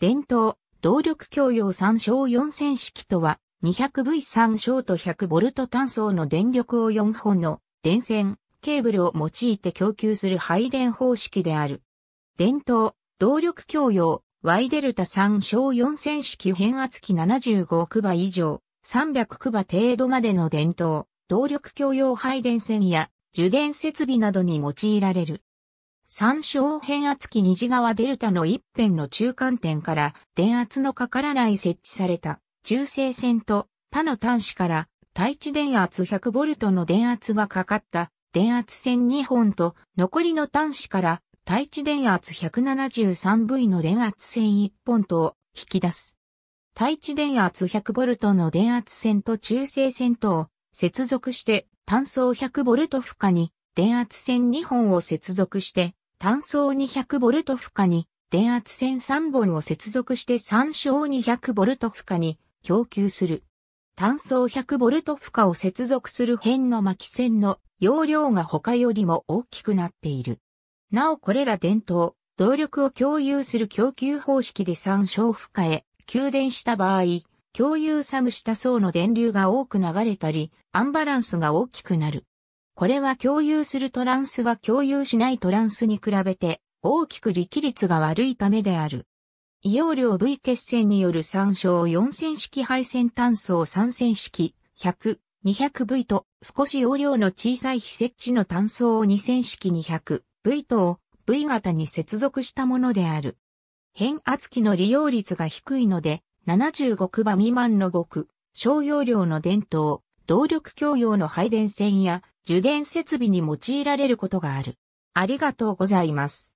伝統、動力供用3小4線式とは、200V3 小と 100V 単素の電力を4本の電線、ケーブルを用いて供給する配電方式である。伝統、動力供用、Y デルタ3小4線式変圧器75クバ以上、300クバ程度までの伝統、動力供用配電線や受電設備などに用いられる。三小変圧器虹側デルタの一辺の中間点から電圧のかからない設置された中性線と他の端子から対地電圧 100V の電圧がかかった電圧線2本と残りの端子から対地電圧 173V の電圧線1本とを引き出す。対地電圧 100V の電圧線と中性線とを接続して単層 100V 負荷に電圧線2本を接続して、単層 200V 負荷に、電圧線3本を接続して3小 200V 負荷に供給する。単層 100V 負荷を接続する辺の巻線の容量が他よりも大きくなっている。なおこれら伝統、動力を共有する供給方式で三小負荷へ、給電した場合、共有サムした層の電流が多く流れたり、アンバランスが大きくなる。これは共有するトランスが共有しないトランスに比べて大きく力率が悪いためである。異容量 V 血栓による参照4線式配線単層3線式100、200V と少し容量の小さい非設置の単層を2線式 200V とを V 型に接続したものである。変圧器の利用率が低いので75区場未満のご区。小容量の電灯動力供用の配電線や受電設備に用いられることがある。ありがとうございます。